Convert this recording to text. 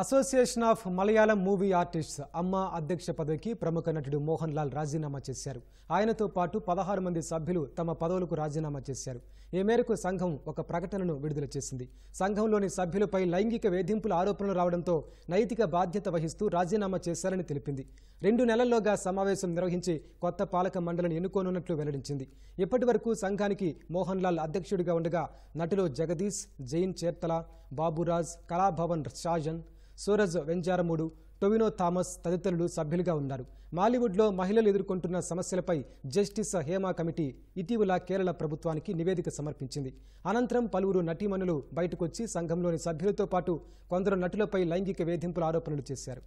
association of Malayalam movie artists AMMA అధ్యక్ష పదవికి ప్రముఖ నటుడు మోహన్ లాల్ రాజీనామా చేశారు ఆయనతో పాటు పదహారు మంది సభ్యులు తమ పదవులకు రాజీనామా చేశారు ఈ మేరకు సంఘం ఒక ప్రకటనను విడుదల చేసింది సంఘంలోని సభ్యులపై లైంగిక వేధింపుల ఆరోపణలు రావడంతో నైతిక బాధ్యత వహిస్తూ రాజీనామా చేశారని తెలిపింది రెండు నెలల్లోగా సమావేశం నిర్వహించి కొత్త పాలక మండలిని ఎన్నుకోనున్నట్లు వెల్లడించింది ఇప్పటి వరకు సంఘానికి మోహన్ లాల్ అధ్యక్షుడిగా ఉండగా నటులు జగదీష్ జైన్ చేర్తల బాబురాజ్ కళాభవన్ షాజన్ సూరజ్ వెంజారమూడు టొవినో థామస్ తదితరులు సభ్యులుగా ఉన్నారు మాలీవుడ్లో మహిళలు ఎదుర్కొంటున్న సమస్యలపై జస్టిస్ హేమా కమిటీ ఇటీవల కేరళ ప్రభుత్వానికి నివేదిక సమర్పించింది అనంతరం పలువురు నటీమణులు బయటకొచ్చి సంఘంలోని సభ్యులతో పాటు కొందరు నటులపై లైంగిక వేధింపుల ఆరోపణలు చేశారు